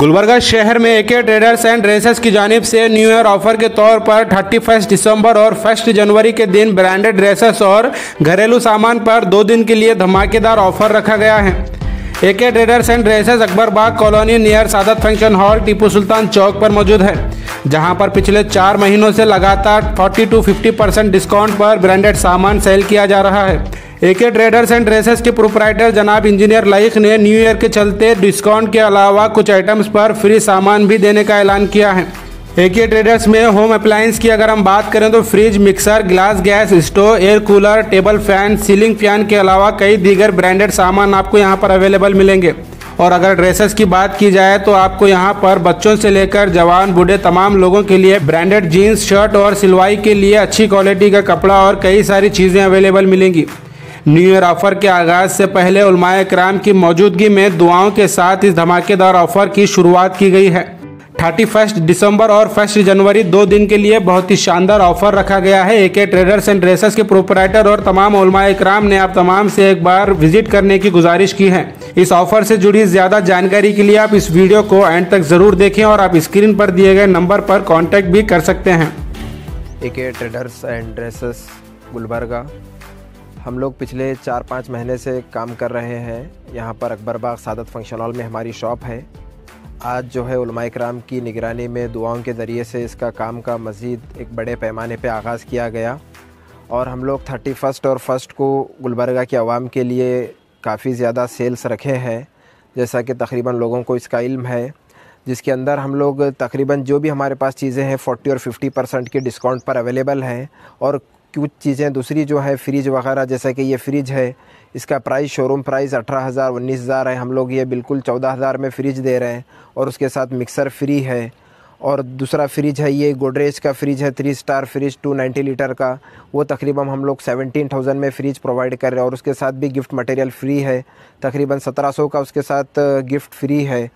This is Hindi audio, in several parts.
गुलबर्गा शहर में एके ट्रेडर्स एंड ड्रेसेस की जानब से न्यू ईयर ऑफर के तौर पर थर्टी फर्स्ट दिसंबर और फर्स्ट जनवरी के दिन ब्रांडेड ड्रेसेस और घरेलू सामान पर दो दिन के लिए धमाकेदार ऑफर रखा गया है AK traders and dresses Akbarbagh colony near Saadat function hall Tipu Sultan Chowk पर मौजूद है जहां पर पिछले चार महीनों से लगातार 40 टू 50 परसेंट डिस्काउंट पर ब्रांडेड सामान सेल किया जा रहा है A K traders and dresses के प्रोप्राइटर जनाब इंजीनियर लाइक ने न्यू ईयर के चलते डिस्काउंट के अलावा कुछ आइटम्स पर फ्री सामान भी देने का ऐलान किया है ए के ट्रेडर्स में होम अप्लायंस की अगर हम बात करें तो fridge mixer glass gas stove air cooler table fan ceiling fan के अलावा कई दीगर ब्रांडेड सामान आपको यहाँ पर अवेलेबल मिलेंगे और अगर ड्रेसेस की बात की जाए तो आपको यहाँ पर बच्चों से लेकर जवान बूढ़े तमाम लोगों के लिए ब्रांडेड जीन्स शर्ट और सिलवाई के लिए अच्छी क्वालिटी का कपड़ा और कई सारी चीज़ें अवेलेबल मिलेंगी न्यू ईयर ऑफर के आगाज से पहले उलमाए कराम की मौजूदगी में दुआओं के साथ इस धमाकेदार ऑफर की शुरुआत की गई है थर्टी फर्स्ट दिसंबर और फर्स्ट जनवरी दो दिन के लिए बहुत ही शानदार ऑफर रखा गया है A K traders and dressers के प्रोपराइटर और तमाम उलमा इक्राम ने आप तमाम से एक बार विजिट करने की गुजारिश की है इस ऑफर से जुड़ी ज़्यादा जानकारी के लिए आप इस वीडियो को एंड तक ज़रूर देखें और आप स्क्रीन पर दिए गए नंबर पर कॉन्टैक्ट भी कर सकते हैं AK traders and dresses Gulbarga हम लोग पिछले चार पाँच महीने से काम कर रहे हैं यहाँ पर अकबरबाग सादत फंक्शन हॉल में हमारी शॉप है आज जो है उलमा कराम की निगरानी में दुआओं के ज़रिए से इसका काम का मज़ीद एक बड़े पैमाने पर आगाज़ किया गया और हम लोग थर्टी फ़र्स्ट और फर्स्ट को गुलबर्गा के आवाम के लिए काफ़ी ज़्यादा सेल्स रखे हैं जैसा कि तकरीबन लोगों को इसका इल्म है जिसके अंदर हम लोग तकरीबन जो भी हमारे पास चीज़ें हैं 40 और 50 परसेंट के डिस्काउंट पर अवेलेबल हैं और कुछ चीज़ें दूसरी जो है फ्रिज वगैरह जैसा कि ये फ्रिज है इसका प्राइस शोरूम प्राइस अठारह हज़ार उन्नीस हज़ार है हम लोग ये बिल्कुल चौदह हज़ार में फ्रिज दे रहे हैं और उसके साथ मिक्सर फ्री है और दूसरा फ्रिज है ये गोडरेज का फ्रिज है three star fridge two ninety litre का वो तकरीबन हम लोग सेवनटीन थाउजेंड में फ्रिज प्रोवाइड कर रहे हैं और उसके साथ भी गिफ्ट मटेरियल फ्री है तकरीबन सत्रह सौ का उसके साथ गिफ्ट फ्री है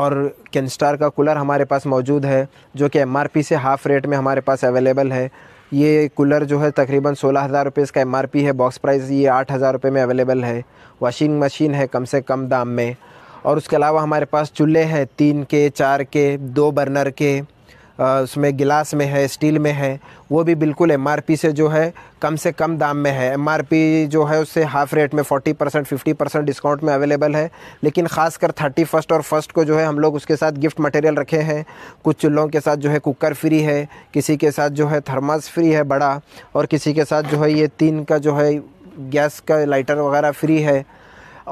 और कैन स्टार का कूलर हमारे पास मौजूद है जो कि एम से हाफ़ रेट में हमारे पास अवेलेबल है ये कूलर जो है तकरीबन सोलह हज़ार रुपये इसका एम है बॉक्स प्राइस ये आठ हज़ार रुपये में अवेलेबल है वॉशिंग मशीन है कम से कम दाम में और उसके अलावा हमारे पास चूल्हे हैं तीन के चार के दो बर्नर के उसमें गिलास में है स्टील में है वो भी बिल्कुल एम से जो है कम से कम दाम में है एम जो है उससे हाफ़ रेट में 40 परसेंट फिफ्टी परसेंट डिस्काउंट में अवेलेबल है लेकिन ख़ासकर थर्टी फर्स्ट और फर्स्ट को जो है हम लोग उसके साथ गिफ्ट मटेरियल रखे हैं कुछ चूल्हों के साथ जो है कुकर फ्री है किसी के साथ जो है थर्मास फ्री है बड़ा और किसी के साथ जो है ये तीन का जो है गैस का लाइटर वगैरह फ्री है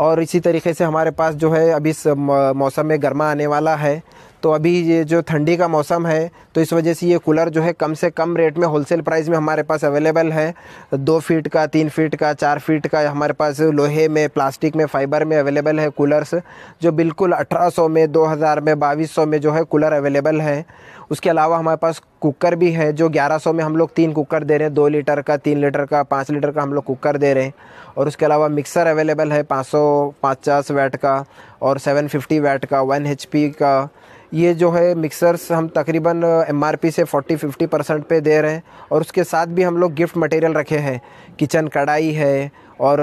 और इसी तरीके से हमारे पास जो है अभी मौसम में गर्मा आने वाला है तो अभी ये जो ठंडी का मौसम है तो इस वजह से ये कूलर जो है कम से कम रेट में होलसेल प्राइस में हमारे पास अवेलेबल है दो फीट का तीन फीट का चार फीट का हमारे पास लोहे में प्लास्टिक में फ़ाइबर में अवेलेबल है कूलर्स जो बिल्कुल 1800 में 2000 में बाईस में जो है कूलर अवेलेबल है उसके अलावा हमारे पास कुकर भी है जो 1100 में हम लोग तीन कुकर दे रहे हैं दो लीटर का तीन लीटर का पाँच लीटर का हम लोग कुकर दे रहे हैं और उसके अलावा मिक्सर अवेलेबल है 500 सौ वैट का और 750 वैट का 1 एच का ये जो है मिक्सर्स हम तकरीबन एम से 40-50 परसेंट पे दे रहे हैं और उसके साथ भी हम लोग गिफ्ट मटेरियल रखे हैं किचन कढ़ाई है और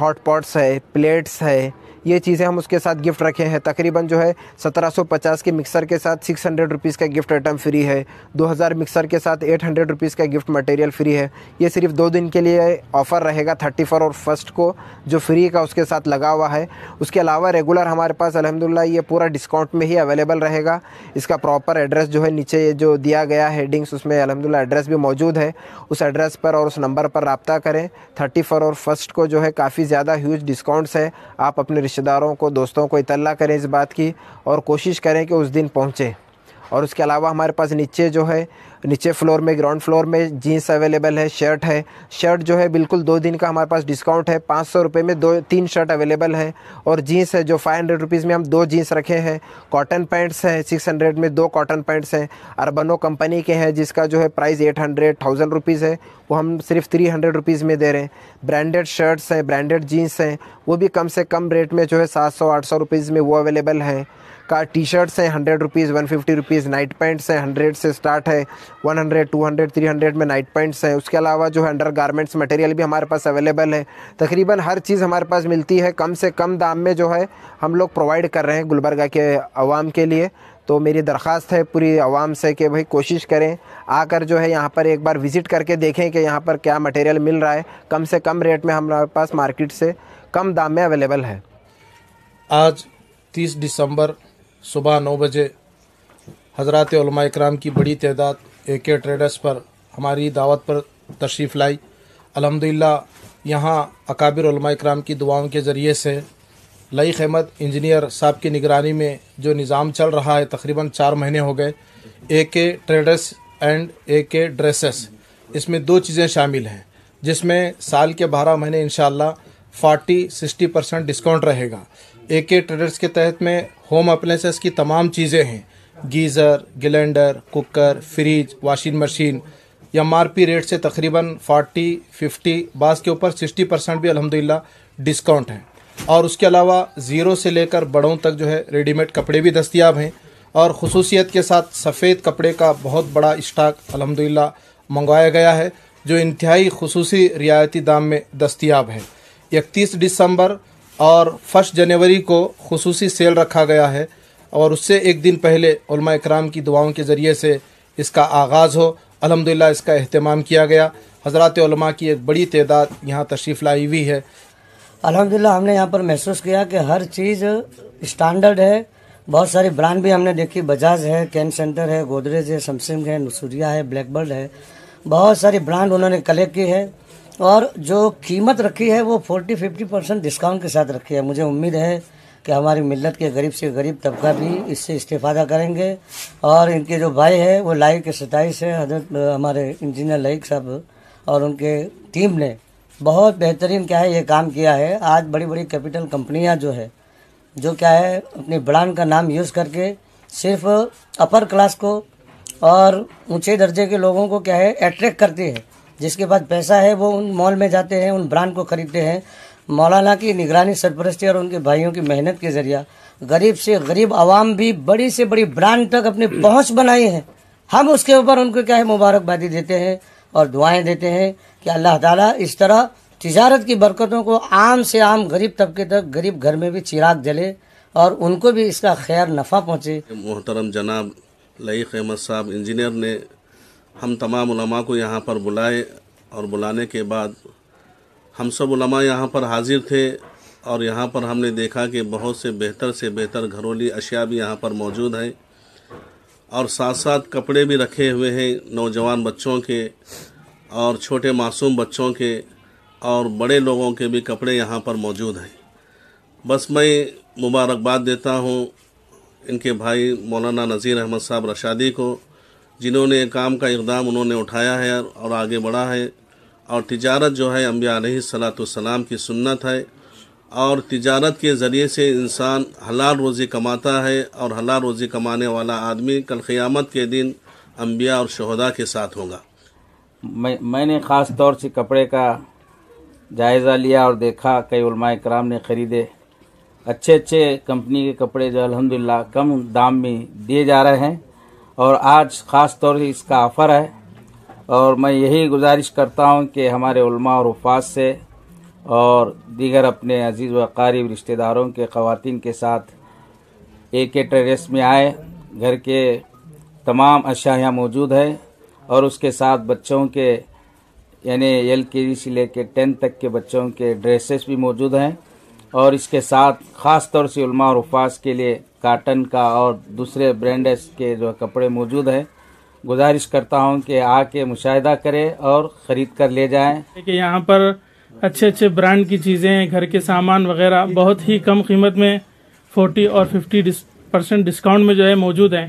हॉट पॉट्स है प्लेट्स है ये चीज़ें हम उसके साथ गिफ्ट रखे हैं तकरीबन जो है 1750 के मिक्सर के साथ 600 हंड्रेड रुपीज़ का गिफ्ट आइटम फ्री है 2000 मिक्सर के साथ 800 हंड्रेड रुपीज़ का गिफ्ट मटेरियल फ्री है ये सिर्फ दो दिन के लिए ऑफ़र रहेगा थर्टी और फर्स्ट को जो फ्री का उसके साथ लगा हुआ है उसके अलावा रेगुलर हमारे पास अलहमदिल्ला ये पूरा डिस्काउंट में ही अवेलेबल रहेगा इसका प्रॉपर एड्रेस जो है नीचे जो दिया गया हेडिंग्स उसमें अलहमदिल्ला एड्रेस भी मौजूद है उस एड्रेस पर और उस नंबर पर रबता करें थर्टी और फर्स्ट को जो है काफ़ी ज़्यादा ह्यूज डिस्काउंट्स है आप अपने रिश्तेदारों को दोस्तों को इतला करें इस बात की और कोशिश करें कि उस दिन पहुँचें और उसके अलावा हमारे पास नीचे जो है नीचे फ्लोर में ग्राउंड फ्लोर में जीन्स अवेलेबल है शर्ट है शर्ट जो है बिल्कुल दो दिन का हमारे पास डिस्काउंट है पाँच सौ रुपये में दो तीन शर्ट अवेलेबल है और जीन्स है जो फाइव हंड्रेड रुपीज़ में हम दो जीन्स रखे हैं कॉटन पैंट्स हैं सिक्स हंड्रेड में दो कॉटन पैंट्स हैं अरबनो कंपनी के हैं जिसका जो है price eight hundred thousand rupees है वो हम सिर्फ थ्री हंड्रेड रुपीज़ में दे रहे हैं ब्रांडेड शर्ट्स हैं ब्रांडेड जीन्स हैं वो भी कम से कम रेट में जो है सात सौ आठ सौ रुपीज़ में वो अवेलेबल है का टी शर्ट्स हैं hundred rupees one fifty rupees night pants हैं हंड्रेड से स्टार्ट है 100, 200, 300 में नाइट पैंट्स हैं उसके अलावा जो है अंडर गारमेंट्स मटेरियल भी हमारे पास अवेलेबल है तकरीबन हर चीज़ हमारे पास मिलती है कम से कम दाम में जो है हम लोग प्रोवाइड कर रहे हैं गुलबर्गा के आवाम के लिए तो मेरी दरख्वास्त है पूरी आवाम से कि भाई कोशिश करें आकर जो है यहाँ पर एक बार विज़िट करके देखें कि यहाँ पर क्या मटेरियल मिल रहा है कम से कम रेट में हमारे पास मार्केट से कम दाम में अवेलेबल है आज तीस दिसंबर सुबह नौ बजे हजरत कराम की बड़ी तादाद ए के ट्रेडर्स पर हमारी दावत पर तशरीफ़ लाई अलहमदिल्ला यहाँ अकाबिर कराम की दुआओं के ज़रिए से लई अहमद इंजीनियर साहब की निगरानी में जो निज़ाम चल रहा है तकरीबन चार महीने हो गए ए के ट्रेडर्स एंड ए के ड्रेसेस इसमें दो चीज़ें शामिल हैं जिसमें साल के बारह महीने in forty sixty percent discount रहेगा ए के ट्रेडर्स के तहत में होम अप्लाइंसेस की तमाम चीज़ें हैं गीज़र गिलेंडर cooker fridge washing machine M R P rate से तकरीबन 40, 50, बास के ऊपर 60 परसेंट भी अलहमदिल्ला डिस्काउंट है और उसके अलावा ज़ीरो से लेकर बड़ों तक जो है रेडीमेड कपड़े भी दस्तियाब हैं और खसूसियत के साथ सफ़ेद कपड़े का बहुत बड़ा स्टाक अलहमदिल्ला मंगवाया गया है जो इंतहाई खसूस रियायती दाम में दस्तियाब है इकतीस दिसंबर और फर्स्ट जनवरी को खसूस सेल रखा गया है और उससे एक दिन पहले कराम की दुआओं के ज़रिए से इसका आगाज़ हो अलहमदिल्ला इसका अहतमाम किया गया हजरत की एक बड़ी तदाद यहाँ तशरीफ़ लाई हुई है अलहमदिल्ला हमने यहाँ पर महसूस किया कि हर चीज़ स्टैंडर्ड है बहुत सारी ब्रांड भी हमने देखी बजाज है कैन सेंटर है गोदरेज है समसंग है नसूरिया है ब्लैकबर्ड है बहुत सारी ब्रांड उन्होंने कलेक्ट की है और जो कीमत रखी है वो फोर्टी फिफ्टी परसेंट डिस्काउंट के साथ रखी है मुझे उम्मीद है कि हमारी मिलत के गरीब से गरीब तबका भी इससे इस्तेफादा करेंगे और इनके जो भाई हैं वो लाइक के सताइश हैं हजरत हमारे इंजीनियर लाइक साहब और उनके टीम ने बहुत बेहतरीन क्या है ये काम किया है आज बड़ी बड़ी कैपिटल कंपनियां जो है जो क्या है अपने ब्रांड का नाम यूज़ करके सिर्फ अपर क्लास को और ऊंचे दर्जे के लोगों को क्या है अट्रैक्ट करती है जिसके पास पैसा है वो उन मॉल में जाते हैं उन ब्रांड को खरीदते हैं मौलाना की निगरानी सरपरस्ती और उनके भाइयों की मेहनत के जरिया गरीब से गरीब आवाम भी बड़ी से बड़ी ब्रांड तक अपनी पहुंच बनाई है हम उसके ऊपर उनको क्या है मुबारकबादी देते हैं और दुआएं देते हैं कि अल्लाह ताला इस तरह तजारत की बरकतों को आम से आम गरीब तबके तक गरीब घर में भी चिराग जले और उनको भी इसका खैर नफा पहुँचे मोहतरम जनाब लईक अहमद साहब इंजीनियर ने हम तमाम को यहाँ पर बुलाए और बुलाने के बाद हम सब उलमा यहाँ पर हाजिर थे और यहाँ पर हमने देखा कि बहुत से बेहतर से बेहतर घरोली अशिया भी यहाँ पर मौजूद हैं और साथ साथ कपड़े भी रखे हुए हैं नौजवान बच्चों के और छोटे मासूम बच्चों के और बड़े लोगों के भी कपड़े यहाँ पर मौजूद हैं बस मैं मुबारकबाद देता हूँ इनके भाई मौलाना नज़ीर अहमद साहब रशादी को जिन्होंने काम का इकदाम उन्होंने उठाया है और आगे बढ़ा है और तिजारत जो है अम्बिया सलाम की सुन्नत है और तिजारत के ज़रिए से इंसान हलाल रोज़ी कमाता है और हलाल रोज़ी कमाने वाला आदमी कल क़ियामत के दिन अम्बिया और शहदा के साथ होगा मैं मैंने ख़ास तौर से कपड़े का जायज़ा लिया और देखा कई कराम ने ख़रीदे अच्छे अच्छे कंपनी के कपड़े जो अलहमदिल्ला कम दाम में दिए जा रहे हैं और आज ख़ास तौर से इसका ऑफ़र है और मैं यही गुजारिश करता हूँ कि हमारे उलमा और उफाज से और दीगर अपने अजीज़ व रिश्तेदारों के ख़वान के साथ एक ट्रेस में आए घर के तमाम अशाया मौजूद है और उसके साथ बच्चों के यानी एल के जी से ले कर टेंथ तक के बच्चों के ड्रेसेस भी मौजूद हैं और इसके साथ ख़ास तौर से उलमा और उफाज के लिए काटन का और दूसरे ब्रांडेस के जो कपड़े मौजूद हैं गुजारिश करता हूँ कि आके मुशाह करें और ख़रीद कर ले जाएँ कि यहाँ पर अच्छे अच्छे ब्रांड की चीज़ें घर के सामान वगैरह बहुत ही कम कीमत में फोर्टी और फिफ्टी परसेंट डिस्काउंट में जो है मौजूद हैं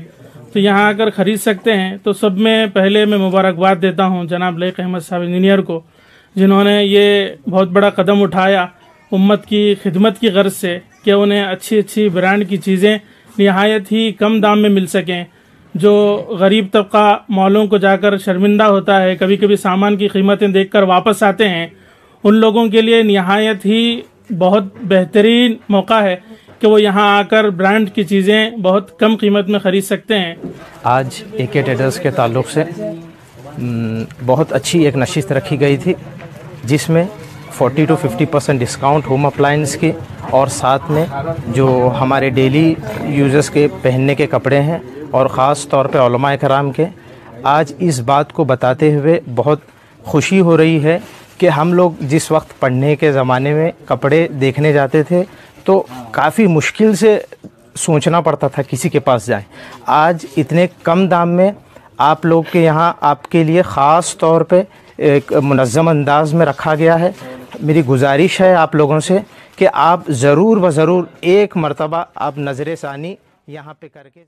तो यहाँ आकर ख़रीद सकते हैं तो सब में पहले मैं मुबारकबाद देता हूँ जनाब लेक अहमद साहब इंजीनियर को जिन्होंने ये बहुत बड़ा कदम उठाया उम्मत की खिदमत की गर्ज से कि उन्हें अच्छी अच्छी ब्रांड की चीज़ें नहायत ही कम दाम में मिल सकें जो गरीब तबका मॉलों को जाकर शर्मिंदा होता है कभी कभी सामान की कीमतें देखकर वापस आते हैं उन लोगों के लिए नहायत ही बहुत बेहतरीन मौका है कि वो यहाँ आकर ब्रांड की चीज़ें बहुत कम कीमत में ख़रीद सकते हैं आज ए के ट्रेडर्स के ताल्लुक से बहुत अच्छी एक नशिस्त रखी गई थी जिसमें 40 टू 50 परसेंट डिस्काउंट होम अप्लाइंस की और साथ में जो हमारे डेली यूजर्स के पहनने के कपड़े हैं और ख़ास तौर पर कराम के आज इस बात को बताते हुए बहुत खुशी हो रही है कि हम लोग जिस वक्त पढ़ने के ज़माने में कपड़े देखने जाते थे तो काफ़ी मुश्किल से सोचना पड़ता था किसी के पास जाए आज इतने कम दाम में आप लोग के यहाँ आपके लिए ख़ास तौर पे एक मनज़म अंदाज में रखा गया है मेरी गुजारिश है आप लोगों से कि आप ज़रूर ब ज़रूर एक मरतबा आप नज़र षानी यहाँ पे करके